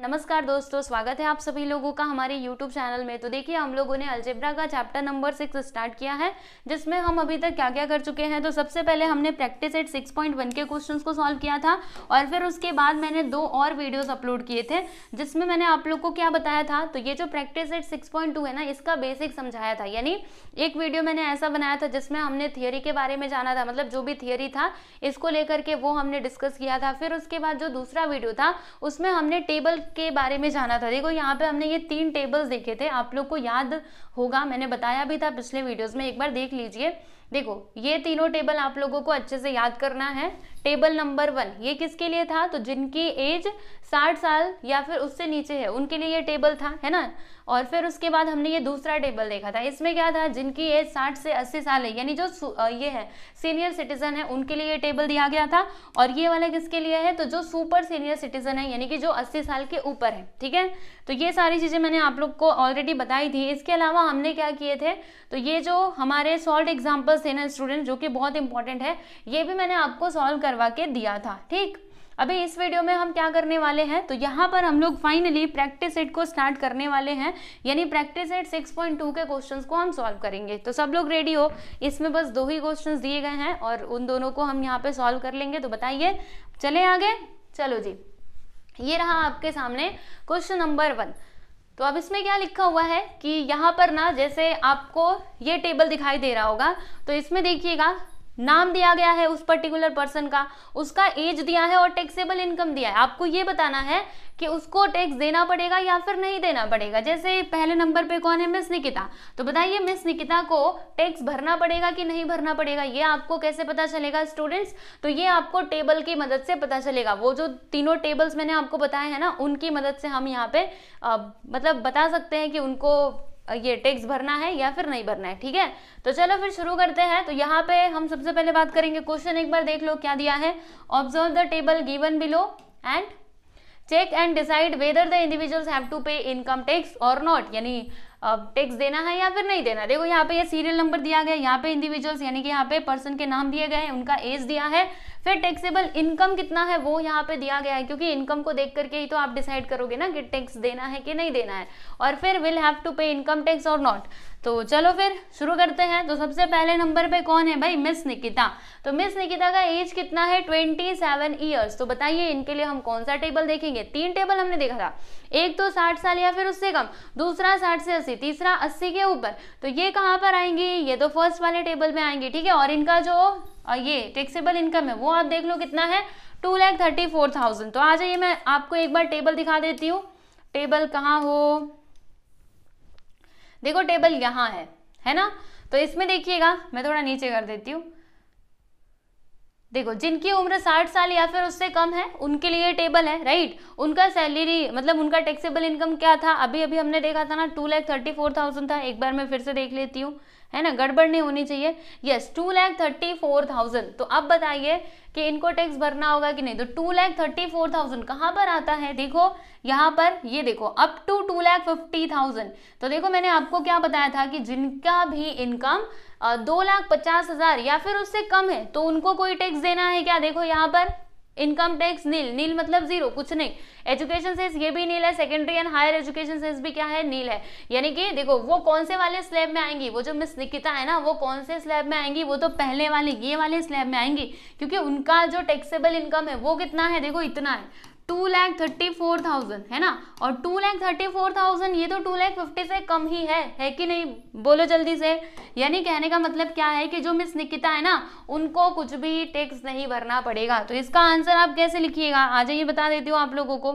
नमस्कार दोस्तों स्वागत है आप सभी लोगों का हमारे YouTube चैनल में तो देखिए हम लोगों ने अल्जेब्रा का चैप्टर नंबर सिक्स स्टार्ट किया है जिसमें हम अभी तक क्या क्या कर चुके हैं तो सबसे पहले हमने practice eight six point one के क्वेश्चंस को सॉल्व किया था और फिर उसके बाद मैंने दो और वीडियोज़ अपलोड किए थे जिसमें मैंने आप लोग को क्या बताया था तो ये जो प्रैक्टिस एट सिक्स है ना इसका बेसिक समझाया था यानी एक वीडियो मैंने ऐसा बनाया था जिसमें हमने थियोरी के बारे में जाना था मतलब जो भी थियोरी था इसको लेकर के वो हमने डिस्कस किया था फिर उसके बाद जो दूसरा वीडियो था उसमें हमने टेबल के बारे में जाना था देखो यहाँ पे हमने ये तीन टेबल्स देखे थे आप लोग को याद होगा मैंने बताया भी था पिछले वीडियोस में एक बार देख लीजिए देखो ये तीनों टेबल आप लोगों को अच्छे से याद करना है टेबल नंबर वन ये किसके लिए था तो जिनकी एज साठ साल या फिर उससे नीचे है उनके लिए ये टेबल था है ना और फिर उसके बाद हमने ये दूसरा टेबल देखा था इसमें क्या था जिनकी एज साठ से अस्सी साल है यानी जो ये है सीनियर सिटीजन है उनके लिए ये टेबल दिया गया था और ये वाला किसके लिए है तो जो सुपर सीनियर सिटीजन है यानी कि जो अस्सी साल के ऊपर है ठीक है तो ये सारी चीज़ें मैंने आप लोग को ऑलरेडी बताई थी इसके अलावा हमने क्या किए थे तो ये जो हमारे सॉल्ट एग्जाम्पल फर्स्ट है स्टूडेंट जो कि बहुत इंपॉर्टेंट है ये भी मैंने आपको सॉल्व करवा के दिया था ठीक अभी इस वीडियो में हम क्या करने वाले हैं तो यहाँ पर हम लोग फाइनली प्रैक्टिस सेट को स्टार्ट करने वाले हैं यानी प्रैक्टिस सेट 6.2 के क्वेश्चंस को हम सॉल्व करेंगे तो सब लोग रेडी हो इसमें बस दो ही क्वेश्चंस दिए गए हैं और उन दोनों को हम यहाँ पे सॉल्व कर लेंगे तो बताइए चले आगे चलो जी ये रहा आपके सामने क्वेश्चन नंबर वन तो अब इसमें क्या लिखा हुआ है कि यहाँ पर ना जैसे आपको ये टेबल दिखाई दे रहा होगा तो इसमें देखिएगा नाम दिया गया है उस पर्टिकुलर पर्सन का उसका एज दिया है और टैक्सेबल इनकम दिया है आपको ये बताना है कि उसको टैक्स देना पड़ेगा या फिर नहीं देना पड़ेगा जैसे पहले नंबर पे कौन है मिस निकिता तो बताइए मिस निकिता को टैक्स भरना पड़ेगा कि नहीं भरना पड़ेगा ये आपको कैसे पता चलेगा स्टूडेंट्स तो ये आपको टेबल की मदद से पता चलेगा वो जो तीनों टेबल्स मैंने आपको बताए हैं ना उनकी मदद से हम यहाँ पे आ, मतलब बता सकते हैं कि उनको ये टैक्स भरना है या फिर नहीं भरना है ठीक है तो चलो फिर शुरू करते हैं तो यहाँ पे हम सबसे पहले बात करेंगे क्वेश्चन एक बार देख लो क्या दिया है observe the table given below and check and decide whether the individuals have to pay income tax और नॉट यानी टैक्स देना है या फिर नहीं देना देखो यहाँ पे ये सीरियल नंबर दिया गया यहाँ पे इंडिविजुअल्स यानी कि यहाँ पे पर्सन के नाम दिए गए हैं उनका एज दिया है फिर टैक्सेबल इनकम कितना है वो यहाँ पे दिया गया है क्योंकि इनकम को देख करके ही तो आप डिसाइड करोगे ना कि टैक्स देना है कि नहीं देना है और फिर will have to pay income tax और नॉट तो चलो फिर शुरू करते हैं तो सबसे पहले नंबर पे कौन है भाई मिस निकिता तो मिस निकिता का एज कितना है ट्वेंटी सेवन ईयर्स तो बताइए इनके लिए हम कौन सा टेबल देखेंगे तीन टेबल हमने देखा था एक तो साठ साल या फिर उससे कम दूसरा साठ से अस्सी तीसरा अस्सी के ऊपर तो ये कहाँ पर आएंगी ये तो फर्स्ट वाले टेबल में आएंगी ठीक है और इनका जो ये टैक्सेबल इनकम है वो आप देख लो कितना है two lakh thirty four thousand तो आ जाइए मैं आपको एक बार टेबल दिखा देती हूँ टेबल कहाँ हो देखो टेबल यहाँ है है ना तो इसमें देखिएगा मैं थोड़ा नीचे कर देती हूँ देखो जिनकी उम्र साठ साल या फिर उससे कम है उनके लिए टेबल है राइट उनका सैलरी मतलब उनका टैक्सेबल इनकम क्या था अभी अभी हमने देखा था ना two lakh thirty four thousand था एक बार मैं फिर से देख लेती हूँ है ना गड़बड़ नहीं होनी चाहिए yes two lakh thirty four thousand तो अब बताइए कि इनको टैक्स भरना होगा कि नहीं तो two lakh thirty four thousand कहाँ पर आता है देखो यहाँ पर ये देखो up to two lakh fifty thousand तो देखो मैंने आपको क्या बताया था कि जिनका भी इनकम दो लाख पचास हजार या फिर उससे कम है तो उनको कोई टैक्स देना है क्या देखो यहाँ पर इनकम टैक्स नील नील मतलब जीरो कुछ नहीं एजुकेशन सेस ये भी नील है secondary and higher education cess भी क्या है नील है यानी कि देखो वो कौन से वाले स्लैब में आएंगी वो जो मिस निकिता है ना वो कौन से स्लैब में आएंगी वो तो पहले वाले ये वाले स्लैब में आएंगी क्योंकि उनका जो टैक्सेबल इनकम है वो कितना है देखो इतना है two lakh thirty four thousand है ना और two lakh thirty four thousand ये तो टू लैख फिफ्टी से कम ही है है कि नहीं बोलो जल्दी से यानी कहने का मतलब क्या है कि जो मिस निकिता है ना उनको कुछ भी टैक्स नहीं भरना पड़ेगा तो इसका आंसर आप कैसे लिखिएगा आ जाइए बता देती हूँ आप लोगों को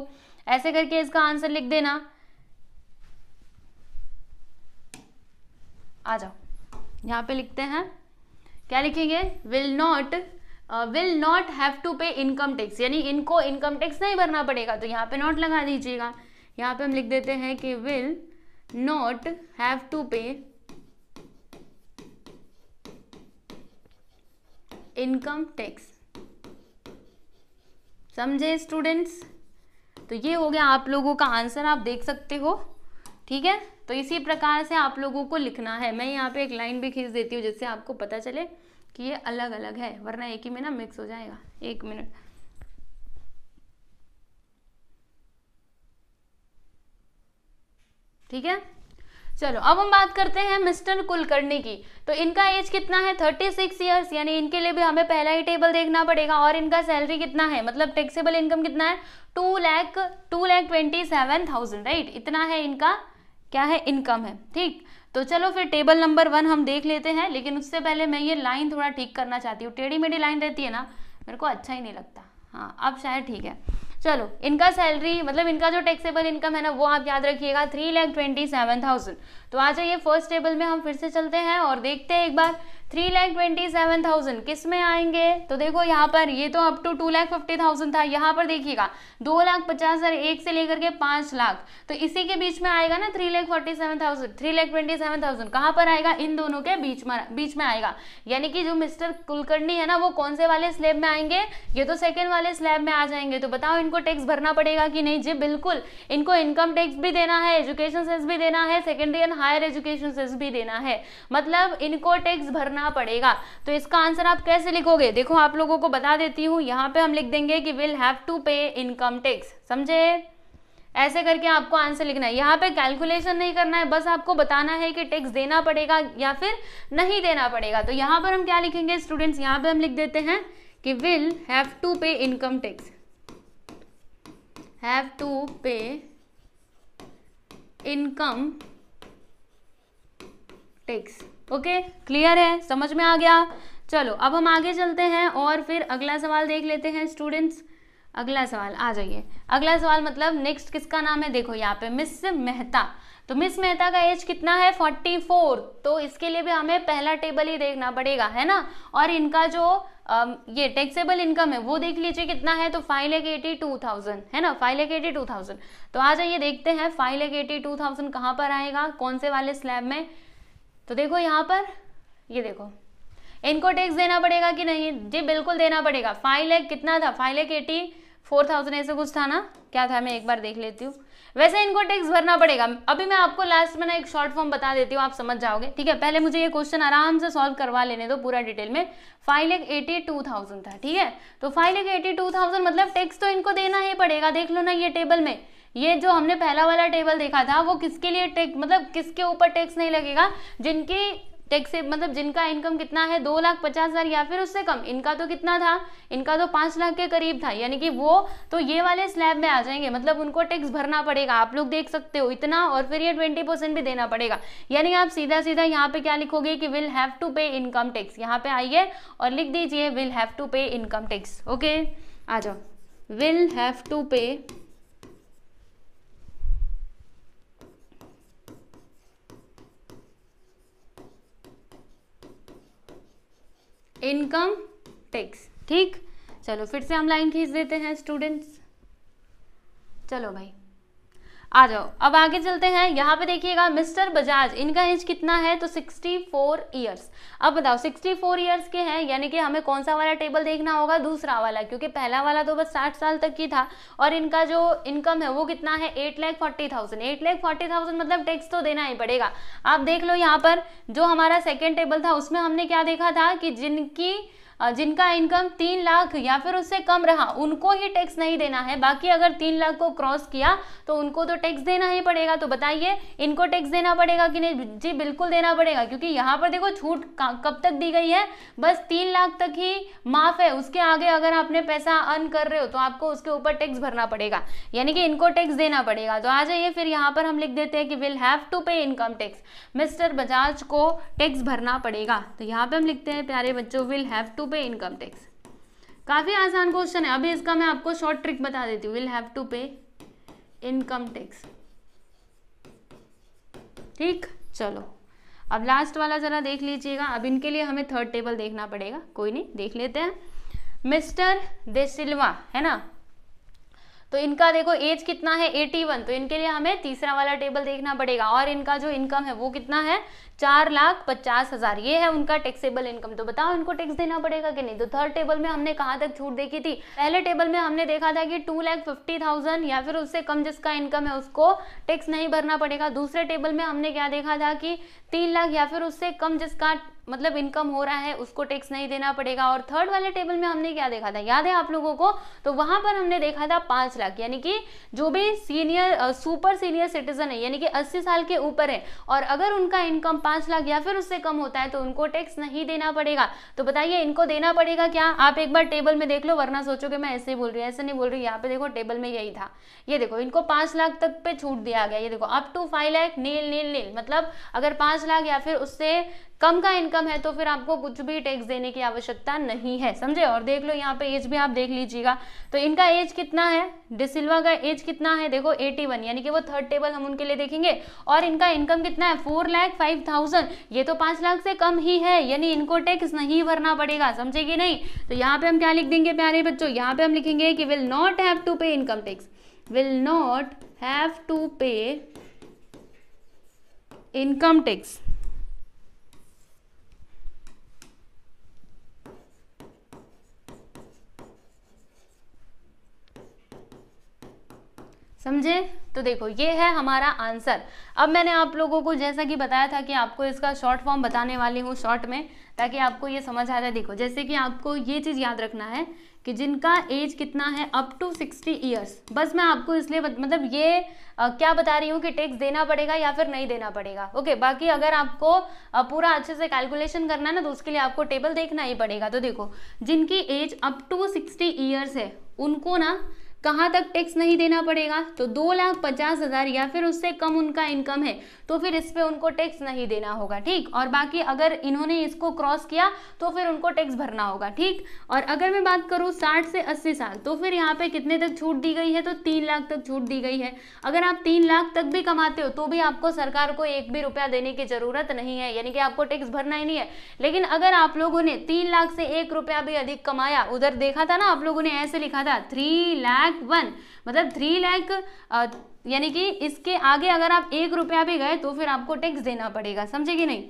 ऐसे करके इसका आंसर लिख देना आ जाओ यहाँ पे लिखते हैं क्या लिखेंगे will not will not have to pay income tax यानी इनको इनकम टैक्स नहीं भरना पड़ेगा तो यहाँ पे नॉट लगा दीजिएगा यहाँ पे हम लिख देते हैं कि will not have to pay income tax समझे स्टूडेंट्स तो ये हो गया आप लोगों का आंसर आप देख सकते हो ठीक है तो इसी प्रकार से आप लोगों को लिखना है मैं यहाँ पे एक लाइन भी खींच देती हूँ जिससे आपको पता चले कि ये अलग अलग है वरना एक ही में ना मिक्स हो जाएगा एक मिनट ठीक है चलो अब हम बात करते हैं मिस्टर कुलकर्णी की तो इनका एज कितना है थर्टी सिक्स ईयर्स यानी इनके लिए भी हमें पहला ही टेबल देखना पड़ेगा और इनका सैलरी कितना है मतलब टैक्सेबल इनकम कितना है two lakh two lakh twenty seven thousand right इतना है इनका क्या है इनकम है ठीक तो चलो फिर टेबल नंबर वन हम देख लेते हैं लेकिन उससे पहले मैं ये लाइन थोड़ा ठीक करना चाहती हूँ टेढ़ी मेढ़ी लाइन रहती है ना मेरे को अच्छा ही नहीं लगता हाँ अब शायद ठीक है चलो इनका सैलरी मतलब इनका जो टैक्सेबल इनकम है ना वो आप याद रखिएगा three lakh twenty seven thousand तो आ जाइए फर्स्ट टेबल में हम फिर से चलते हैं और देखते हैं एक बार three lakh twenty seven thousand किस में आएंगे तो देखो यहाँ पर ये तो up to two lakh fifty thousand था यहाँ पर देखिएगा दो लाख पचास हज़ार एक से लेकर के पांच लाख तो इसी के बीच में आएगा ना three lakh forty seven thousand three lakh twenty seven thousand कहाँ पर आएगा इन दोनों के बीच में बीच में आएगा यानी कि जो मिस्टर कुलकर्णी है ना वो कौन से वाले स्लैब में आएंगे ये तो सेकेंड वाले स्लैब में आ जाएंगे तो बताओ इनको टैक्स भरना पड़ेगा कि नहीं जी बिल्कुल इनको इनकम टैक्स भी देना है एजुकेशन सेस भी देना है secondary and higher education cess भी देना है मतलब इनको टैक्स भरना करना पड़ेगा तो इसका आंसर आप कैसे लिखोगे देखो आप लोगों को बता देती हूँ यहाँ पे हम लिख देंगे कि will have to pay income tax समझे ऐसे करके आपको आंसर लिखना है यहाँ पे कैलकुलेशन नहीं करना है बस आपको बताना है कि टैक्स देना पड़ेगा या फिर नहीं देना पड़ेगा तो यहाँ पर हम क्या लिखेंगे स्टूडेंट्स यहाँ पे हम लिख देते हैं कि will have to pay income tax have to pay income tax okay clear है समझ में आ गया चलो अब हम आगे चलते हैं और फिर अगला सवाल देख लेते हैं स्टूडेंट्स अगला सवाल आ जाइए अगला सवाल मतलब नेक्स्ट किसका नाम है देखो यहाँ पे मिस मेहता तो मिस मेहता का एज कितना है 44 तो इसके लिए भी हमें पहला टेबल ही देखना पड़ेगा है ना और इनका जो ये टैक्सेबल इनकम है वो देख लीजिए कितना है तो five lakh eighty two thousand है ना five lakh eighty two thousand तो आ जाइए देखते हैं five lakh eighty two thousand कहाँ पर आएगा कौन से वाले स्लैब में तो देखो यहाँ पर ये देखो इनको टैक्स देना पड़ेगा कि नहीं जी बिल्कुल देना पड़ेगा फाइव लैख कितना था five lakh eighty four thousand ऐसे कुछ था ना क्या था मैं एक बार देख लेती हूँ वैसे इनको टैक्स भरना पड़ेगा अभी मैं आपको लास्ट में ना एक शॉर्ट फॉर्म बता देती हूँ आप समझ जाओगे ठीक है पहले मुझे ये क्वेश्चन आराम से सॉल्व करवा लेने दो पूरा डिटेल में five lakh eighty two thousand था ठीक है तो five lakh eighty two thousand मतलब टैक्स तो इनको देना ही पड़ेगा देख लो ना ये टेबल में ये जो हमने पहला वाला टेबल देखा था वो किसके लिए टैक्स मतलब किसके ऊपर टैक्स नहीं लगेगा जिनकी टैक्स मतलब जिनका इनकम कितना है दो लाख पचास हज़ार या फिर उससे कम इनका तो कितना था इनका तो पांच लाख के करीब था यानी कि वो तो ये वाले स्लैब में आ जाएंगे मतलब उनको टैक्स भरना पड़ेगा आप लोग देख सकते हो इतना और फिर ये ट्वेंटी परसेंट भी देना पड़ेगा यानी आप सीधा सीधा यहाँ पे क्या लिखोगे कि will have to pay income tax यहाँ पे आइए और लिख दीजिए will have to pay income tax okay आ जाओ will have to pay income tax ठीक चलो फिर से हम लाइन खींच देते हैं स्टूडेंट्स चलो भाई आ जाओ अब आगे चलते हैं यहाँ पे देखिएगा मिस्टर बजाज इनका एज कितना है तो 64 इयर्स अब बताओ 64 इयर्स के हैं यानी कि हमें कौन सा वाला टेबल देखना होगा दूसरा वाला क्योंकि पहला वाला तो बस 60 साल तक की था और इनका जो इनकम है वो कितना है eight lakh forty thousand eight lakh forty thousand मतलब टैक्स तो देना ही पड़ेगा आप देख लो यहाँ पर जो हमारा सेकेंड टेबल था उसमें हमने क्या देखा था कि जिनकी जिनका इनकम तीन लाख या फिर उससे कम रहा उनको ही टैक्स नहीं देना है बाकी अगर तीन लाख को क्रॉस किया तो उनको तो टैक्स देना ही पड़ेगा तो बताइए इनको टैक्स देना पड़ेगा कि नहीं जी बिल्कुल देना पड़ेगा क्योंकि यहाँ पर देखो छूट कब तक दी गई है बस तीन लाख तक ही माफ है उसके आगे अगर आपने पैसा अर्न कर रहे हो तो आपको उसके ऊपर टैक्स भरना पड़ेगा यानी कि इनको टैक्स देना पड़ेगा तो आ जाइए फिर यहाँ पर हम लिख देते हैं कि will have to pay income tax mister Bajaj को टैक्स भरना पड़ेगा तो यहाँ पे हम लिखते हैं प्यारे बच्चों will have to pay income tax काफ़ी आसान क्वेश्चन है अभी इसका मैं आपको शॉर्ट ट्रिक बता देती हूँ will have to pay income tax ठीक चलो अब लास्ट वाला ज़रा देख लीजिएगा अब इनके लिए हमें थर्ड टेबल देखना पड़ेगा कोई नहीं देख लेते हैं मिस्टर दे सिल्वा है ना तो इनका देखो एज कितना है 81 तो इनके लिए हमें तीसरा वाला टेबल देखना पड़ेगा और इनका जो इनकम है वो कितना है चार लाख पचास हज़ार ये है उनका टैक्सेबल इनकम तो बताओ इनको टैक्स देना पड़ेगा कि नहीं तो थर्ड टेबल में हमने कहा तक छूट देखी थी पहले टेबल में हमने देखा था कि टू लैख फिफ्टी थाउजेंड या फिर उससे कम जिसका इनकम है उसको टैक्स नहीं भरना पड़ेगा दूसरे टेबल में हमने क्या देखा था कि तीन लाख या फिर उससे कम जिसका मतलब इनकम हो रहा है उसको टैक्स नहीं देना पड़ेगा और थर्ड वाले टेबल में हमने क्या देखा था याद है आप लोगों को तो वहां पर हमने देखा था पांच लाख यानी कि जो भी सीनियर सुपर सीनियर सिटीजन है यानी कि अस्सी साल के ऊपर है और अगर उनका इनकम पांच लाख या फिर उससे कम होता है तो उनको टैक्स नहीं देना पड़ेगा तो बताइए इनको देना पड़ेगा क्या आप एक बार टेबल में देख लो वरना कि मैं ऐसे ही बोल रही हूँ ऐसे नहीं बोल रही यहाँ पे देखो टेबल में यही था ये देखो इनको पांच लाख तक पे छूट दिया गया ये देखो up to five lakh nil nil nil मतलब अगर पांच लाख या फिर उससे कम का इनकम है तो फिर आपको कुछ भी टैक्स देने की आवश्यकता नहीं है समझे और देख लो यहाँ पे एज भी आप देख लीजिएगा तो इनका एज कितना है डिसिल्वा का एज कितना है देखो 81 यानी कि वो थर्ड टेबल हम उनके लिए देखेंगे और इनका इनकम कितना है फोर लाख फाइव थाउजेंड ये तो पांच लाख से कम ही है यानी इनको टैक्स नहीं भरना पड़ेगा समझेगी नहीं तो यहाँ पे हम क्या लिख देंगे प्यारे बच्चों यहाँ पे हम लिखेंगे कि will not have to pay income tax will not have to pay income tax समझे तो देखो ये है हमारा आंसर अब मैंने आप लोगों को जैसा कि बताया था कि आपको इसका शॉर्ट फॉर्म बताने वाली हूँ शॉर्ट में ताकि आपको ये समझ आ जाए देखो जैसे कि आपको ये चीज़ याद रखना है कि जिनका एज कितना है अप टू सिक्सटी ईयर्स बस मैं आपको इसलिए बत, मतलब ये आ, क्या बता रही हूँ कि टैक्स देना पड़ेगा या फिर नहीं देना पड़ेगा ओके बाकी अगर आपको आ, पूरा अच्छे से कैलकुलेशन करना है ना तो उसके लिए आपको टेबल देखना ही पड़ेगा तो देखो जिनकी age up to sixty years है उनको ना कहाँ तक टैक्स नहीं देना पड़ेगा तो दो लाख पचास हज़ार या फिर उससे कम उनका इनकम है तो फिर इस पर उनको टैक्स नहीं देना होगा ठीक और बाकी अगर इन्होंने इसको क्रॉस किया तो फिर उनको टैक्स भरना होगा ठीक और अगर मैं बात करूँ साठ से अस्सी साल तो फिर यहाँ पे कितने तक छूट दी गई है तो तीन लाख तक छूट दी गई है अगर आप तीन लाख तक भी कमाते हो तो भी आपको सरकार को एक भी रुपया देने की ज़रूरत नहीं है यानी कि आपको टैक्स भरना ही नहीं है लेकिन अगर आप लोगों ने तीन लाख से एक रुपया भी अधिक कमाया उधर देखा था ना आप लोगों ने ऐसे लिखा था थ्री लाख लैख वन मतलब थ्री लैख uh, यानी कि इसके आगे अगर आप एक रुपया भी गए तो फिर आपको टैक्स देना पड़ेगा समझे कि नहीं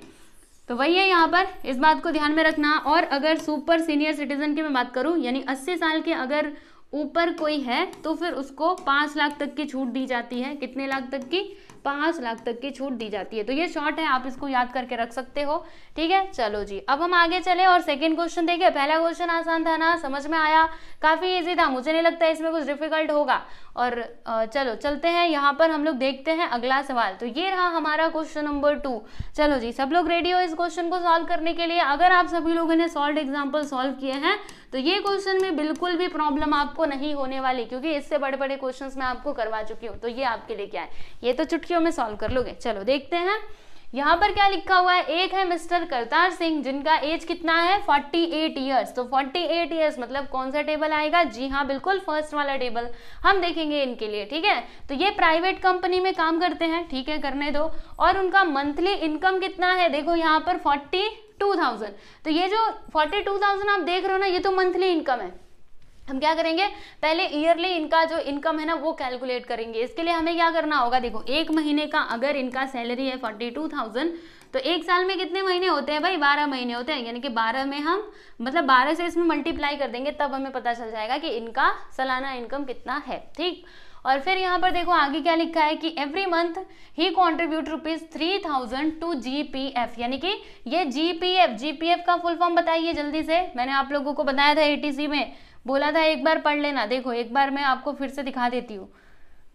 तो वही है यहाँ पर इस बात को ध्यान में रखना और अगर सुपर सीनियर सिटीजन की मैं बात करूँ यानी अस्सी साल के अगर ऊपर कोई है तो फिर उसको पाँच लाख तक की छूट दी जाती है कितने लाख तक की पांच लाख तक की छूट दी जाती है तो ये शॉर्ट है आप इसको याद करके रख सकते हो ठीक है चलो जी अब हम आगे चले और सेकेंड क्वेश्चन देखिए पहला क्वेश्चन आसान था ना समझ में आया काफ़ी ईजी था मुझे नहीं लगता इसमें कुछ डिफिकल्ट होगा और चलो चलते हैं यहाँ पर हम लोग देखते हैं अगला सवाल तो ये रहा हमारा क्वेश्चन नंबर टू चलो जी सब लोग रेडी हो इस क्वेश्चन को सॉल्व करने के लिए अगर आप सभी लोगों ने सॉल्व एग्जाम्पल सॉल्व किए हैं तो ये क्वेश्चन में बिल्कुल भी प्रॉब्लम आपको नहीं होने वाली क्योंकि इससे बड़े बड़े क्वेश्चन मैं आपको करवा चुकी हूँ तो ये आपके लिए क्या है ये तो चुटकियों में सॉल्व कर लोगे चलो देखते हैं यहाँ पर क्या लिखा हुआ है एक है मिस्टर करतार सिंह जिनका एज कितना है 48 एट ईयर्स तो 48 एट ईयर्स मतलब कौन सा टेबल आएगा जी हाँ बिल्कुल फर्स्ट वाला टेबल हम देखेंगे इनके लिए ठीक है तो ये प्राइवेट कंपनी में काम करते हैं ठीक है करने दो और उनका मंथली इनकम कितना है देखो यहाँ पर 40 42,000 तो ये जो 42,000 आप देख रहे हो ना ये तो मंथली इनकम है हम क्या करेंगे पहले ईयरली इनका जो इनकम है ना वो कैलकुलेट करेंगे इसके लिए हमें क्या करना होगा देखो एक महीने का अगर इनका सैलरी है फोर्टी टू थाउजेंड तो एक साल में कितने महीने होते हैं भाई बारह महीने होते हैं यानी कि बारह में हम मतलब बारह से इसमें मल्टीप्लाई कर देंगे तब हमें पता चल जाएगा कि इनका सालाना इनकम कितना है ठीक और फिर यहाँ पर देखो आगे क्या लिखा है कि एवरी मंथ ही contribute rupees three thousand to G P F यानी कि ये G P F G P F का फुल फॉर्म बताइए जल्दी से मैंने आप लोगों को बताया था एटीसी में बोला था एक बार पढ़ लेना देखो एक बार मैं आपको फिर से दिखा देती हूँ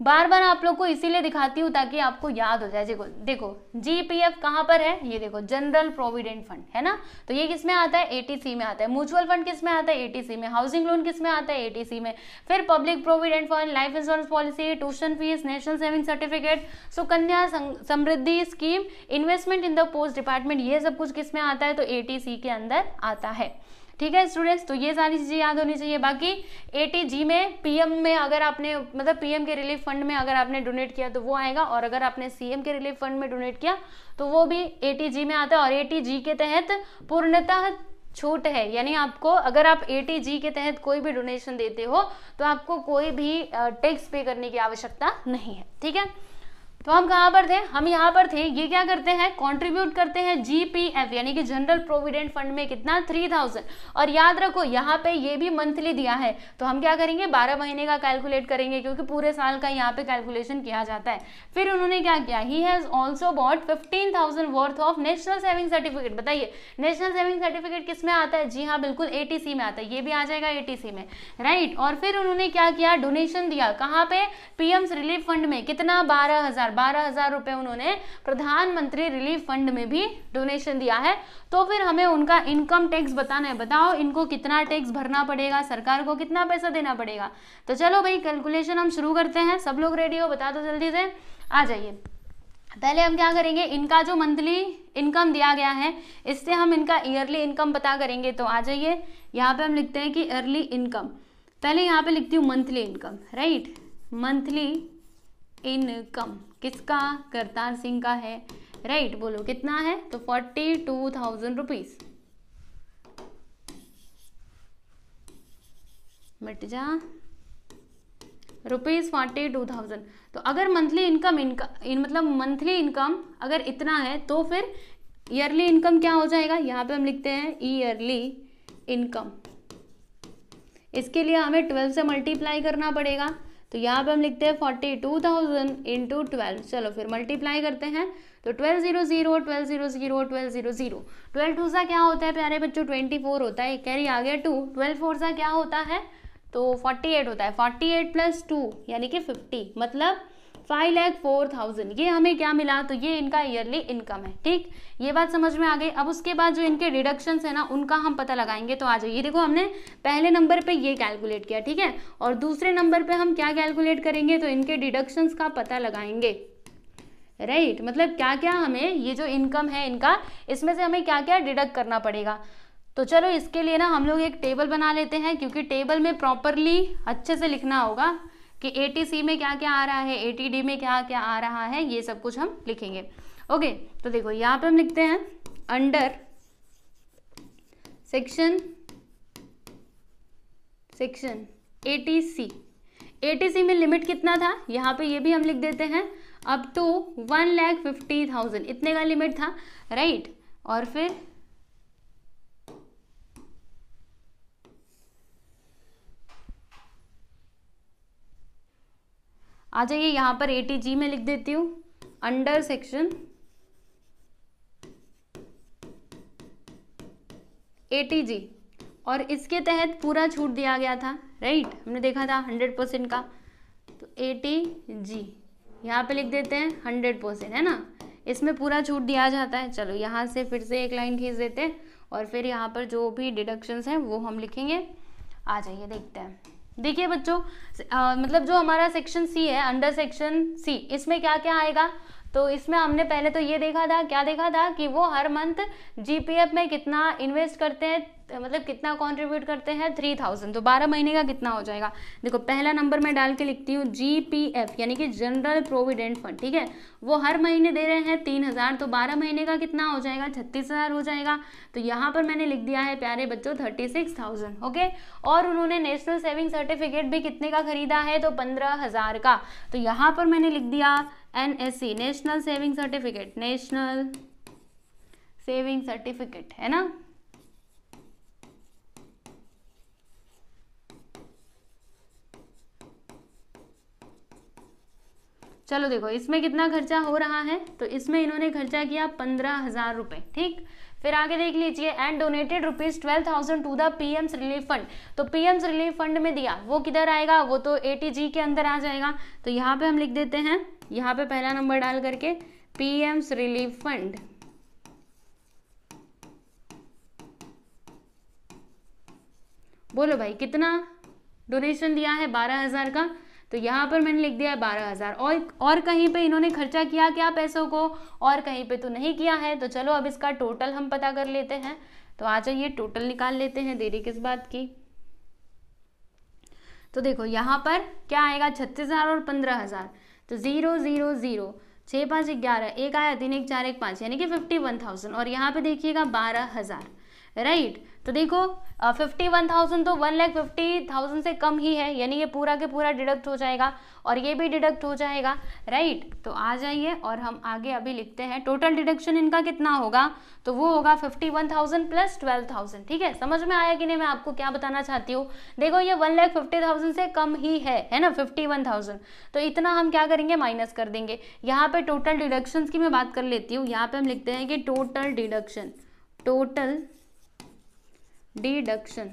बार बार आप लोग को इसीलिए दिखाती हूँ ताकि आपको याद हो जाए देखो देखो जीपीएफ कहाँ पर है ये देखो जनरल प्रोविडेंट फंड है ना तो ये किस में आता है एटीसी में आता है म्यूचुअल फंड किस में आता है एटीसी में हाउसिंग लोन किस में आता है एटीसी में फिर public provident fund life insurance policy tuition fees national saving certificate Sukanya Samriddhi scheme investment in the post department ये सब कुछ किस में आता है तो सी के अंदर आता है ठीक है स्टूडेंट्स तो ये सारी चीज़ें याद होनी चाहिए बाकी ए में पीएम में अगर आपने मतलब पीएम के रिलीफ फंड में अगर आपने डोनेट किया तो वो आएगा और अगर आपने सीएम के रिलीफ फंड में डोनेट किया तो वो भी ए में आता है और ए के तहत पूर्णतः छूट है यानी आपको अगर आप ए के तहत कोई भी डोनेशन देते हो तो आपको कोई भी टैक्स पे करने की आवश्यकता नहीं है ठीक है तो हम कहाँ पर थे हम यहाँ पर थे ये क्या करते हैं कंट्रीब्यूट करते हैं जीपीएफ यानी कि जनरल प्रोविडेंट फंड में कितना थ्री थाउजेंड और याद रखो यहाँ पे ये भी मंथली दिया है तो हम क्या करेंगे बारह महीने का कैलकुलेट करेंगे क्योंकि पूरे साल का यहाँ पे कैलकुलेशन किया जाता है फिर उन्होंने क्या किया he has also bought fifteen thousand worth of national saving certificate बताइए नेशनल सेविंग सर्टिफिकेट किस में आता है जी हाँ बिल्कुल ए में आता है ये भी आ जाएगा ए में राइट और फिर उन्होंने क्या किया डोनेशन दिया कहाँ पे पी रिलीफ फंड में कितना बारह हजार बारह हजार रुपए उन्होंने प्रधानमंत्री रिलीफ फंड में भी डोनेशन दिया है तो फिर हमें उनका इनकम टैक्स बताना है बताओ इनको कितना टैक्स भरना पड़ेगा सरकार को कितना पैसा देना पड़ेगा तो चलो भाई कैलकुलेशन हम शुरू करते हैं सब लोग रेडी हो बता दो जल्दी से आ जाइए पहले हम क्या करेंगे इनका जो मंथली इनकम दिया गया है इससे हम इनका ईयरली इनकम पता करेंगे तो आ जाइए यहाँ पे हम लिखते हैं कि ईयरली इनकम पहले यहाँ पे लिखती हूँ monthly income right monthly income किसका करतार सिंह का है राइट right, बोलो कितना है तो फोर्टी टू थाउजेंड रुपीज मिट जा रुपीज़ फोर्टी टू थाउजेंड तो अगर मंथली इनकम इनका इन मतलब मंथली इनकम अगर इतना है तो फिर ईयरली इनकम क्या हो जाएगा यहाँ पे हम लिखते हैं ईयरली इनकम इसके लिए हमें ट्वेल्व से मल्टीप्लाई करना पड़ेगा तो यहाँ पे हम लिखते हैं forty two thousand into twelve चलो फिर मल्टीप्लाई करते हैं तो twelve zero zero twelve zero zero twelve zero zero twelve two सा क्या होता है प्यारे बच्चों ट्वेंटी फोर होता है कैरी आ गया टू ट्वेल्व फोर सा क्या होता है तो फोर्टी एट होता है फोर्टी एट प्लस टू यानी कि फिफ्टी मतलब फाइव लैख फोर थाउजेंड ये हमें क्या मिला तो ये इनका ईयरली इनकम है ठीक ये बात समझ में आ गई अब उसके बाद जो इनके डिडक्शंस है ना उनका हम पता लगाएंगे तो आ जाइए देखो हमने पहले नंबर पे ये कैलकुलेट किया ठीक है और दूसरे नंबर पे हम क्या कैलकुलेट करेंगे तो इनके डिडक्शंस का पता लगाएंगे राइट right? मतलब क्या क्या हमें ये जो इनकम है इनका इसमें से हमें क्या क्या डिडक्ट करना पड़ेगा तो चलो इसके लिए ना हम लोग एक टेबल बना लेते हैं क्योंकि टेबल में प्रॉपरली अच्छे से लिखना होगा कि ए में क्या क्या आ रहा है ए में क्या क्या आ रहा है ये सब कुछ हम लिखेंगे ओके तो देखो यहाँ पर हम लिखते हैं under section section eighty C eighty C में लिमिट कितना था यहाँ पे ये भी हम लिख देते हैं up to one lakh fifty thousand इतने का लिमिट था राइट और फिर आ जाइए यहाँ पर एटीजी में लिख देती हूँ अंडर सेक्शन एटीजी और इसके तहत पूरा छूट दिया गया था राइट हमने देखा था हंड्रेड परसेंट का तो एटी जी यहाँ पे लिख देते हैं हंड्रेड परसेंट है ना इसमें पूरा छूट दिया जाता है चलो यहाँ से फिर से एक लाइन खींच देते हैं और फिर यहाँ पर जो भी डिडक्शंस हैं वो हम लिखेंगे आ जाइए देखते हैं देखिए बच्चों मतलब जो हमारा सेक्शन सी है अंडर सेक्शन सी इसमें क्या क्या आएगा तो इसमें हमने पहले तो ये देखा था क्या देखा था कि वो हर मंथ जीपीएफ में कितना इन्वेस्ट करते हैं तो मतलब कितना कंट्रीब्यूट करते हैं थ्री थाउजेंड तो बारह महीने का कितना हो जाएगा देखो पहला नंबर मैं डाल के लिखती हूँ जी पी एफ यानी कि जनरल प्रोविडेंट फंड ठीक है वो हर महीने दे रहे हैं तीन हज़ार तो बारह महीने का कितना हो जाएगा छत्तीस हज़ार हो जाएगा तो यहाँ पर मैंने लिख दिया है प्यारे बच्चों थर्टी सिक्स थाउजेंड ओके और उन्होंने नेशनल सेविंग सर्टिफिकेट भी कितने का खरीदा है तो पंद्रह हज़ार का तो यहाँ पर मैंने लिख दिया N S C national saving certificate national saving certificate है ना चलो देखो इसमें कितना खर्चा हो रहा है तो इसमें इन्होंने खर्चा किया पंद्रह हज़ार रुपए ठीक फिर आगे देख लीजिए and donated rupees twelve thousand to the PM's relief fund तो पीएम्स रिलीफ फंड में दिया वो किधर आएगा वो तो एटीजी के अंदर आ जाएगा तो यहाँ पे हम लिख देते हैं यहाँ पे पहला नंबर डाल करके पीएम्स रिलीफ फंड बोलो भाई कितना डोनेशन दिया है बारह हजार का तो यहाँ पर मैंने लिख दिया है बारह हज़ार और और कहीं पे इन्होंने खर्चा किया क्या पैसों को और कहीं पे तो नहीं किया है तो चलो अब इसका टोटल हम पता कर लेते हैं तो आ जाइए टोटल निकाल लेते हैं देरी किस बात की तो देखो यहाँ पर क्या आएगा छत्तीस हज़ार और पंद्रह हज़ार तो ज़ीरो ज़ीरो ज़ीरो छः पाँच ग्यारह एक आया तीन एक चार एक पाँच यानी कि फिफ्टी वन थाउजेंड और यहाँ पे देखिएगा बारह हज़ार राइट तो देखो फिफ्टी वन थाउजेंड तो वन लैख फिफ्टी थाउजेंड से कम ही है यानी ये पूरा के पूरा डिडक्ट हो जाएगा और ये भी डिडक्ट हो जाएगा राइट तो आ जाइए और हम आगे अभी लिखते हैं टोटल डिडक्शन इनका कितना होगा तो वो होगा fifty one thousand plus twelve thousand ठीक है समझ में आया कि नहीं मैं आपको क्या बताना चाहती हूँ देखो ये वन लैख फिफ्टी थाउजेंड से कम ही है है ना फिफ्टी वन थाउजेंड तो इतना हम क्या करेंगे माइनस कर देंगे यहाँ पे टोटल डिडक्शन की मैं बात कर लेती हूँ यहाँ पे हम लिखते हैं कि टोटल डिडक्शन टोटल डिडक्शन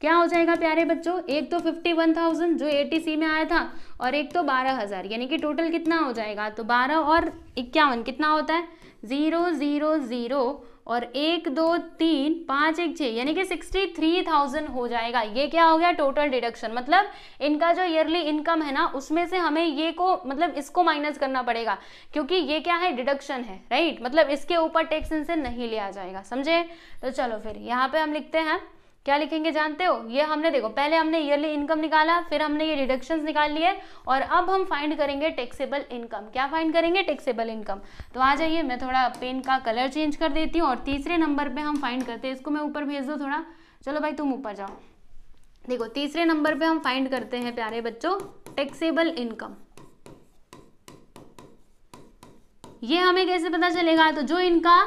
क्या हो जाएगा प्यारे बच्चों एक तो फिफ्टी वन थाउजेंड जो एटीसी में आया था और एक तो बारह हज़ार यानी कि टोटल कितना हो जाएगा तो बारह और इक्यावन कितना होता है ज़ीरो ज़ीरो ज़ीरो और एक दो तीन पाँच एक छः यानी कि सिक्सटी थ्री थाउजेंड हो जाएगा ये क्या हो गया टोटल डिडक्शन मतलब इनका जो ईयरली इनकम है ना उसमें से हमें ये को मतलब इसको माइनस करना पड़ेगा क्योंकि ये क्या है डिडक्शन है राइट मतलब इसके ऊपर टैक्स इनसे नहीं लिया जाएगा समझे तो चलो फिर यहाँ पे हम लिखते हैं क्या लिखेंगे जानते हो ये हमने देखो पहले हमने ईयरली इनकम निकाला फिर हमने ये डिडक्शंस निकाल लिए और अब हम फाइंड करेंगे टैक्सेबल इनकम क्या फाइंड करेंगे टैक्सेबल इनकम तो आ जाइए मैं थोड़ा पेन का कलर चेंज कर देती हूँ और तीसरे नंबर पर हम फाइंड करते हैं इसको मैं ऊपर भेज दूँ थोड़ा चलो भाई तुम ऊपर जाओ देखो तीसरे नंबर पर हम फाइंड करते हैं प्यारे बच्चों टैक्सेबल इनकम ये हमें कैसे पता चलेगा तो जो इनका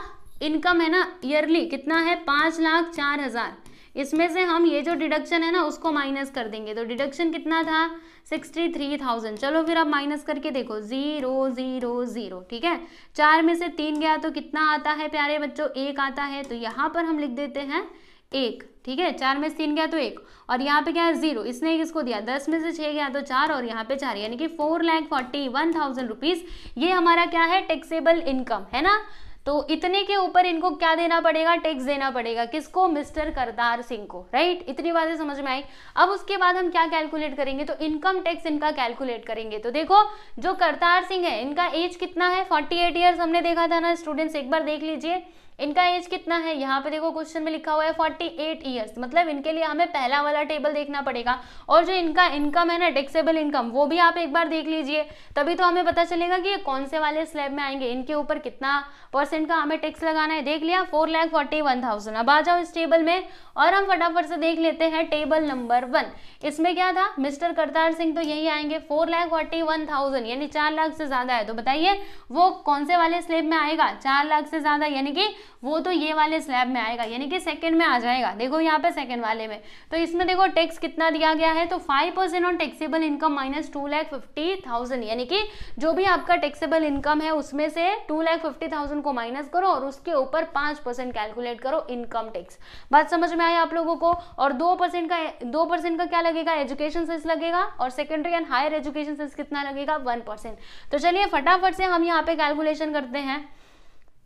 इनकम है ना ईयरली कितना है पाँच लाख चार हज़ार इसमें से हम ये जो डिडक्शन है ना उसको माइनस कर देंगे तो डिडक्शन कितना था सिक्सटी थ्री थाउजेंड चलो फिर आप माइनस करके देखो ज़ीरो ज़ीरो ज़ीरो ठीक है चार में से तीन गया तो कितना आता है प्यारे बच्चों एक आता है तो यहाँ पर हम लिख देते हैं एक ठीक है चार में से तीन गया तो एक और यहाँ पे क्या है जीरो इसने किसको दिया दस में से छह गया तो चार और यहाँ पे चार यानी कि four lakh forty one thousand rupees ये हमारा क्या है टैक्सेबल इनकम है ना तो इतने के ऊपर इनको क्या देना पड़ेगा टैक्स देना पड़ेगा किसको मिस्टर करतार सिंह को राइट इतनी बातें समझ में आई अब उसके बाद हम क्या कैलकुलेट करेंगे तो इनकम टैक्स इनका कैलकुलेट करेंगे तो देखो जो करतार सिंह है इनका एज कितना है फोर्टी एट ईयर्स हमने देखा था ना स्टूडेंट्स एक बार देख लीजिए इनका एज कितना है यहाँ पे देखो क्वेश्चन में लिखा हुआ है फोर्टी एट ईयर्स मतलब इनके लिए हमें पहला वाला टेबल देखना पड़ेगा और जो इनका इनकम है ना टेक्सेबल इनकम वो भी आप एक बार देख लीजिए तभी तो हमें पता चलेगा कि ये कौन से वाले स्लैब में आएंगे इनके ऊपर कितना परसेंट का हमें टैक्स लगाना है देख लिया four lakh forty one thousand अब आ जाओ इस टेबल में और हम फटाफट से देख लेते हैं टेबल नंबर वन इसमें क्या था मिस्टर करतार सिंह तो यही आएंगे four lakh forty one thousand यानी चार लाख से ज़्यादा है तो बताइए वो कौन से वाले स्लेब में आएगा चार लाख से ज़्यादा यानी कि वो तो ये वाले स्लैब में आएगा यानी कि सेकंड में आ जाएगा देखो यहाँ पे सेकंड वाले में तो इसमें देखो टैक्स कितना दिया गया है तो five percent on taxable income minus two lakh fifty thousand यानी कि जो भी आपका टैक्सेबल इनकम है उसमें से टू लैख फिफ्टी थाउजेंड को माइनस करो और उसके ऊपर पांच परसेंट कैलकुलेट करो इनकम टैक्स बात समझ में आया आप लोगों को और दो परसेंट का दो परसेंट का क्या लगेगा एजुकेशन सेस लगेगा और secondary and higher education cess कितना लगेगा वन परसेंट तो चलिए फटाफट से हम यहाँ पे कैलकुलेशन करते हैं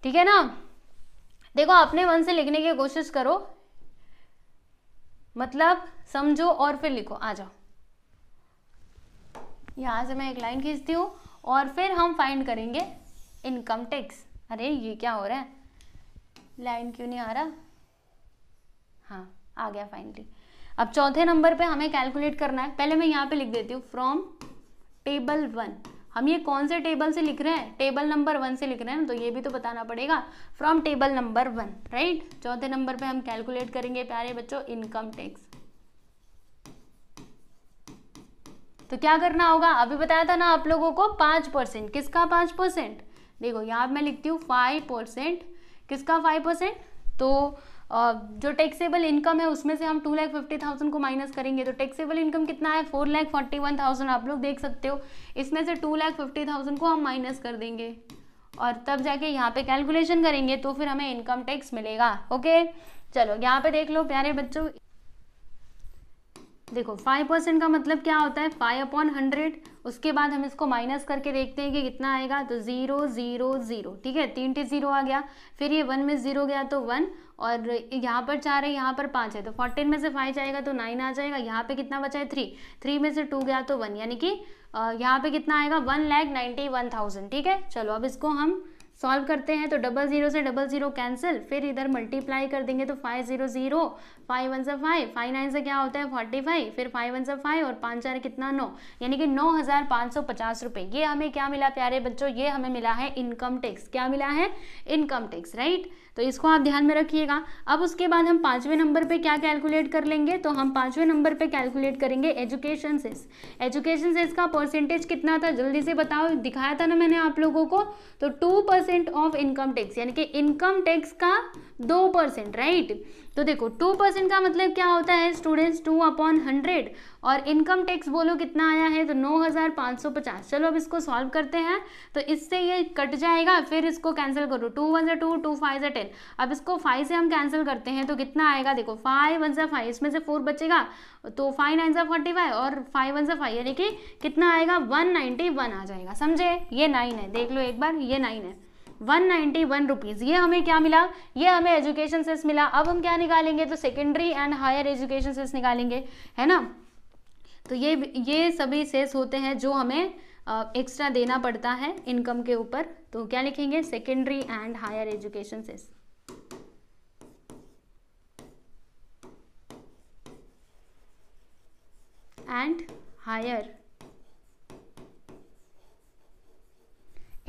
ठीक है ना देखो अपने मन से लिखने की कोशिश करो मतलब समझो और फिर लिखो आ जाओ यहां से मैं एक लाइन खींचती हूँ और फिर हम फाइंड करेंगे इनकम टैक्स अरे ये क्या हो रहा है लाइन क्यों नहीं आ रहा हाँ आ गया फाइनली अब चौथे नंबर पे हमें कैलकुलेट करना है पहले मैं यहाँ पे लिख देती हूँ फ्रॉम टेबल वन हम ये कौन से टेबल से लिख रहे हैं टेबल नंबर वन से लिख रहे हैं ना तो ये भी तो बताना पड़ेगा from table number one right चौथे नंबर पे हम कैलकुलेट करेंगे प्यारे बच्चों इनकम टैक्स तो क्या करना होगा अभी बताया था ना आप लोगों को पांच परसेंट किसका पांच परसेंट देखो यहां मैं लिखती हूँ फाइव परसेंट किसका फाइव परसेंट तो जो टैक्सेबल इनकम है उसमें से हम टू लैख फिफ्टी थाउजेंड को माइनस करेंगे तो टैक्सेबल इनकम कितना है four lakh forty one thousand आप लोग देख सकते हो इसमें से टू लैख फिफ्टी थाउजेंड को हम माइनस कर देंगे और तब जाके यहाँ पे कैलकुलेशन करेंगे तो फिर हमें इनकम टैक्स मिलेगा ओके चलो यहाँ पे देख लो प्यारे बच्चों देखो फाइव परसेंट का मतलब क्या होता है फाइव अपॉन हंड्रेड उसके बाद हम इसको माइनस करके देखते हैं कि कितना आएगा तो ज़ीरो ज़ीरो ज़ीरो ठीक है तीन टी ज़ीरो आ गया फिर ये वन में ज़ीरो गया तो वन और यहाँ पर चार है यहाँ पर पाँच है तो फोर्टीन में से फाइव जाएगा तो नाइन आ जाएगा यहाँ पे कितना बचा है थ्री थ्री में से टू गया तो वन यानी कि यहाँ पे कितना आएगा one lakh ninety one thousand ठीक है चलो अब इसको हम सॉल्व करते हैं तो डबल ज़ीरो से डबल ज़ीरो कैंसिल फिर इधर मल्टीप्लाई कर देंगे तो five zero zero five one से फाइव फाइव नाइन से क्या होता है फोर्टी फाइव फिर फाइव वन से फाइव और पाँच चार कितना नौ यानी कि नौ हज़ार पाँच सौ पचास रुपये ये हमें क्या मिला प्यारे बच्चों ये हमें मिला है इनकम टैक्स क्या मिला है इनकम टैक्स राइट तो इसको आप ध्यान में रखिएगा अब उसके बाद हम पांचवें नंबर पे क्या कैलकुलेट कर लेंगे तो हम पांचवें नंबर पे कैलकुलेट करेंगे एजुकेशन सेस एजुकेशन सेस का परसेंटेज कितना था जल्दी से बताओ दिखाया था ना मैंने आप लोगों को तो two percent of income tax यानी कि इनकम टैक्स का दो परसेंट राइट तो देखो टू परसेंट का मतलब क्या होता है स्टूडेंट्स टू अपॉन हंड्रेड और इनकम टैक्स बोलो कितना आया है तो नौ हज़ार पाँच सौ पचास चलो अब इसको सॉल्व करते हैं तो इससे ये कट जाएगा फिर इसको कैंसिल करो टू वन जो टू टू फाइव जो टेन अब इसको फाइव से हम कैंसिल करते हैं तो कितना आएगा देखो फाइव वन ज़ा फाइव इसमें से फोर बचेगा तो फाइव नाइन ज़ा फोर्टी फाइव और फाइव वन जो फाइव यानी कि कितना आएगा वन नाइन्टी वन आ जाएगा समझे ये नाइन है देख लो एक बार ये नाइन है वन नाइन्टी वन रुपीज़ ये हमें क्या मिला ये हमें एजुकेशन सेस मिला अब हम क्या निकालेंगे तो secondary and higher education cess निकालेंगे है ना तो ये ये सभी सेस होते हैं जो हमें एक्स्ट्रा देना पड़ता है इनकम के ऊपर तो क्या लिखेंगे secondary and higher education cess and higher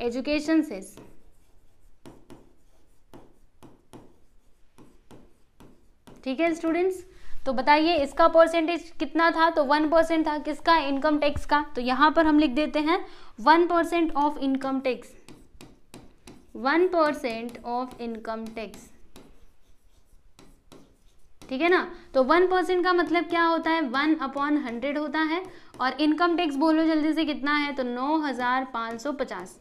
education cess ठीक है स्टूडेंट्स तो बताइए इसका परसेंटेज कितना था तो वन परसेंट था किसका इनकम टैक्स का तो यहां पर हम लिख देते हैं one percent of income tax one percent of income tax ठीक है ना तो वन परसेंट का मतलब क्या होता है वन अपॉन हंड्रेड होता है और इनकम टैक्स बोलो जल्दी से कितना है तो नौ हजार पांच सौ पचास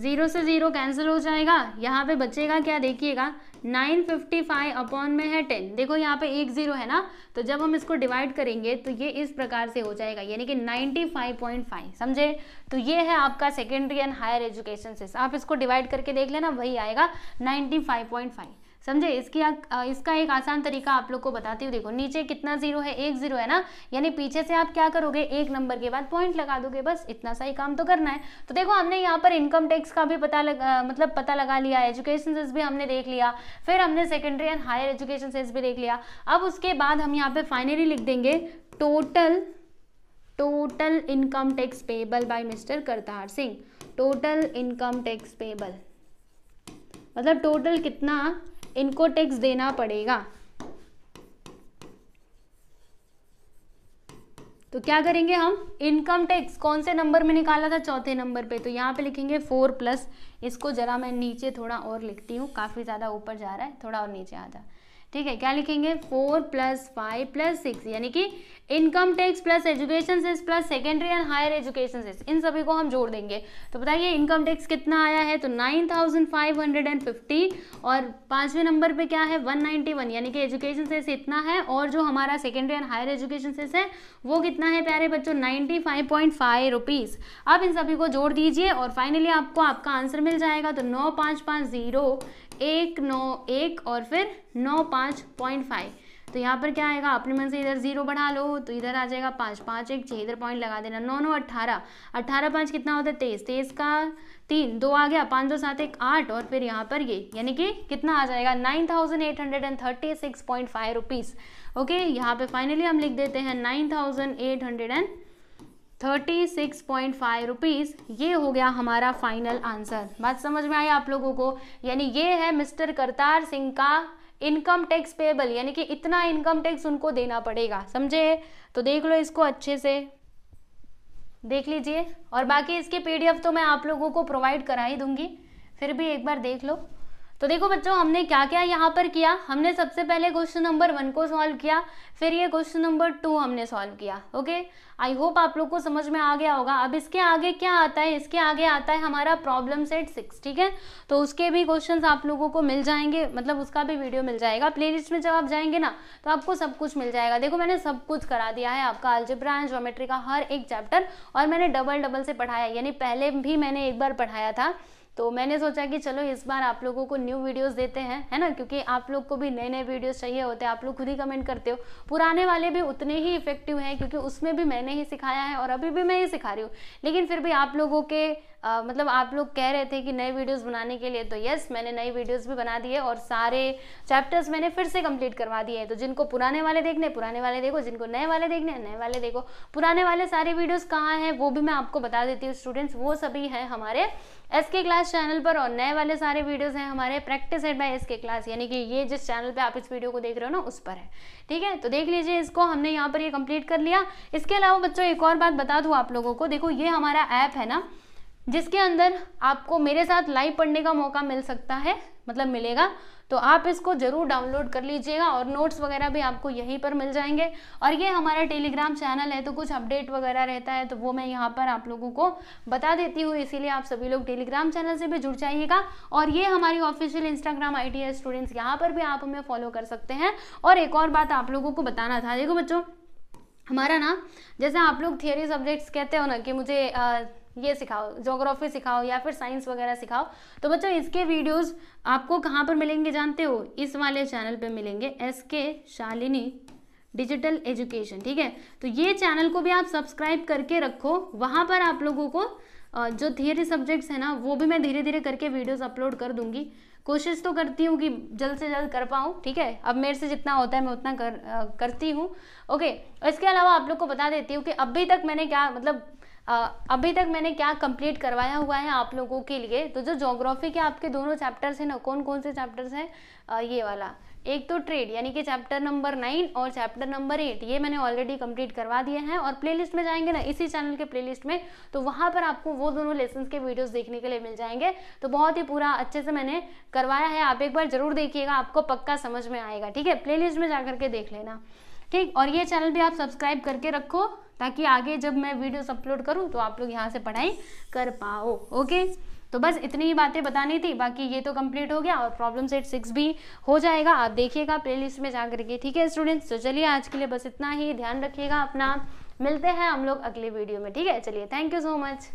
ज़ीरो से ज़ीरो कैंसिल हो जाएगा यहाँ पे बचेगा क्या देखिएगा नाइन फिफ्टी फाइव अपॉन में है टेन देखो यहाँ पे एक ज़ीरो है ना तो जब हम इसको डिवाइड करेंगे तो ये इस प्रकार से हो जाएगा यानी कि नाइन्टी फाइव पॉइंट फाइव समझे तो ये है आपका सेकेंडरी एंड हायर एजुकेशन से आप इसको डिवाइड करके देख लेना वही आएगा नाइन्टी फाइव पॉइंट फाइव समझे इसकी आ, इसका एक आसान तरीका आप लोग को बताती हूँ देखो नीचे कितना जीरो है एक जीरो है ना यानी पीछे से आप क्या करोगे एक नंबर के बाद पॉइंट लगा दोगे बस इतना सा ही काम तो करना है तो देखो हमने यहाँ पर इनकम टैक्स का भी पता लगा मतलब पता लगा लिया एजुकेशन सेस भी हमने देख लिया फिर हमने secondary and higher education cess भी देख लिया अब उसके बाद हम यहाँ पे फाइनली लिख देंगे total total income tax payable by mister Kartar Singh total income tax payable मतलब टोटल कितना इनको टैक्स देना पड़ेगा तो क्या करेंगे हम इनकम टैक्स कौन से नंबर में निकाला था चौथे नंबर पे तो यहाँ पे लिखेंगे फोर प्लस इसको ज़रा मैं नीचे थोड़ा और लिखती हूँ काफ़ी ज़्यादा ऊपर जा रहा है थोड़ा और नीचे आ जा ठीक है क्या लिखेंगे four plus five plus six यानी कि income tax plus education cess plus secondary and higher education cess इन सभी को हम जोड़ देंगे तो बताइए इनकम टैक्स कितना आया है तो nine thousand five hundred and fifty और पाँचवें नंबर पे क्या है वन नाइन्टी वन यानी कि एजुकेशन सेस इतना है और जो हमारा secondary and higher education cess है वो कितना है प्यारे बच्चों ninety five point five rupees अब इन सभी को जोड़ दीजिए और फाइनली आपको आपका आंसर मिल जाएगा तो नौ पाँच पाँच जीरो एक नौ एक और फिर नौ पाँच पॉइंट फाइव तो यहाँ पर क्या आएगा अपने मन से इधर जीरो बढ़ा लो तो इधर आ जाएगा पाँच पाँच एक छः इधर पॉइंट लगा देना नौ नौ अट्ठारह अट्ठारह पाँच कितना होता है तेईस तेईस का तीन दो आ गया पाँच दो सात एक आठ और फिर यहाँ पर ये यानी कि कितना आ जाएगा nine thousand eight hundred and thirty six point five rupees okay यहाँ पर फाइनली हम लिख देते हैं nine thousand eight hundred and thirty six point five rupees ये हो गया हमारा फाइनल आंसर बात समझ में आई आप लोगों को यानी ये है मिस्टर करतार सिंह का इनकम टैक्स पेबल यानी कि इतना इनकम टैक्स उनको देना पड़ेगा समझे तो देख लो इसको अच्छे से देख लीजिए और बाकी इसके पीडीएफ तो मैं आप लोगों को प्रोवाइड करा ही दूंगी फिर भी एक बार देख लो तो देखो बच्चों हमने क्या क्या यहाँ पर किया हमने सबसे पहले क्वेश्चन नंबर वन को सॉल्व किया फिर ये क्वेश्चन नंबर टू हमने सॉल्व किया ओके आई होप आप लोग को समझ में आ गया होगा अब इसके आगे क्या आता है इसके आगे आता है हमारा प्रॉब्लम सेट सिक्स ठीक है तो उसके भी क्वेश्चन आप लोगों को मिल जाएंगे मतलब उसका भी वीडियो मिल जाएगा प्ले में जब आप जाएंगे ना तो आपको सब कुछ मिल जाएगा देखो मैंने सब कुछ करा दिया है आपका अल्जिब्रा एंड ज्योमेट्री का हर एक चैप्टर और मैंने डबल डबल से पढ़ाया यानी पहले भी मैंने एक बार पढ़ाया था तो मैंने सोचा कि चलो इस बार आप लोगों को न्यू वीडियोस देते हैं है ना क्योंकि आप लोग को भी नए नए वीडियोस चाहिए होते हैं आप लोग खुद ही कमेंट करते हो पुराने वाले भी उतने ही इफेक्टिव हैं क्योंकि उसमें भी मैंने ही सिखाया है और अभी भी मैं ही सिखा रही हूँ लेकिन फिर भी आप लोगों के आ, मतलब आप लोग कह रहे थे कि नए वीडियोज़ बनाने के लिए तो यस मैंने नई वीडियोज़ भी बना दिए और सारे चैप्टर्स मैंने फिर से कम्प्लीट करवा दिए हैं तो जिनको पुराने वाले देखने पुराने वाले देखो जिनको नए वाले देखने नए वाले देखो पुराने वाले सारे वीडियोज़ कहाँ हैं वो भी मैं आपको बता देती हूँ स्टूडेंट्स वो सभी हैं हमारे एस के क्लास चैनल पर और नए वाले सारे वीडियोस हैं हमारे प्रैक्टिस एड बाई एस के क्लास यानी कि ये जिस चैनल पर आप इस वीडियो को देख रहे हो ना उस पर है ठीक है तो देख लीजिए इसको हमने यहाँ पर ये कंप्लीट कर लिया इसके अलावा बच्चों एक और बात बता दूँ आप लोगों को देखो ये हमारा ऐप है ना जिसके अंदर आपको मेरे साथ लाइव पढ़ने का मौका मिल सकता है मतलब मिलेगा तो आप इसको ज़रूर डाउनलोड कर लीजिएगा और नोट्स वगैरह भी आपको यहीं पर मिल जाएंगे और ये हमारा टेलीग्राम चैनल है तो कुछ अपडेट वगैरह रहता है तो वो मैं यहाँ पर आप लोगों को बता देती हूँ इसीलिए आप सभी लोग टेलीग्राम चैनल से भी जुड़ जाइएगा और ये हमारी ऑफिशियल इंस्टाग्राम आई है स्टूडेंट्स यहाँ पर भी आप हमें फॉलो कर सकते हैं और एक और बात आप लोगों को बताना था देखो बच्चों हमारा ना जैसे आप लोग थियोरी सब्जेक्ट्स कहते हो ना कि मुझे आ, ये सिखाओ जोग्राफी सिखाओ या फिर साइंस वगैरह सिखाओ तो बच्चों इसके वीडियोस आपको कहाँ पर मिलेंगे जानते हो इस वाले चैनल पे मिलेंगे एस के शालिनी डिजिटल एजुकेशन ठीक है तो ये चैनल को भी आप सब्सक्राइब करके रखो वहाँ पर आप लोगों को जो थियरी सब्जेक्ट्स हैं ना वो भी मैं धीरे धीरे करके वीडियोज़ अपलोड कर दूंगी कोशिश तो करती हूँ कि जल्द से जल्द कर पाऊँ ठीक है अब मेरे से जितना होता है मैं उतना कर आ, करती हूँ ओके इसके अलावा आप लोग को बता देती हूँ कि अभी तक मैंने क्या मतलब अभी तक मैंने क्या कंप्लीट करवाया हुआ है आप लोगों के लिए तो जो जोग्राफी के आपके दोनों चैप्टर्स हैं ना कौन कौन से चैप्टर्स हैं ये वाला एक तो ट्रेड यानी कि चैप्टर नंबर नाइन और चैप्टर नंबर एट ये मैंने ऑलरेडी कंप्लीट करवा दिए हैं और प्लेलिस्ट में जाएंगे ना इसी चैनल के प्लेलिस्ट में तो वहाँ पर आपको वो दोनों लेसन के वीडियोस देखने के लिए मिल जाएंगे तो बहुत ही पूरा अच्छे से मैंने करवाया है आप एक बार जरूर देखिएगा आपको पक्का समझ में आएगा ठीक है प्ले में जा के देख लेना ठीक और ये चैनल भी आप सब्सक्राइब करके रखो ताकि आगे जब मैं वीडियोस अपलोड करूँ तो आप लोग यहाँ से पढ़ाई कर पाओ ओके तो बस इतनी ही बातें बतानी थी बाकी ये तो कंप्लीट हो गया और प्रॉब्लम सेट सिक्स भी हो जाएगा आप देखिएगा प्लेलिस्ट में जा करके ठीक है स्टूडेंट्स तो चलिए आज के लिए बस इतना ही ध्यान रखिएगा अपना मिलते हैं हम लोग अगले वीडियो में ठीक है चलिए थैंक यू सो मच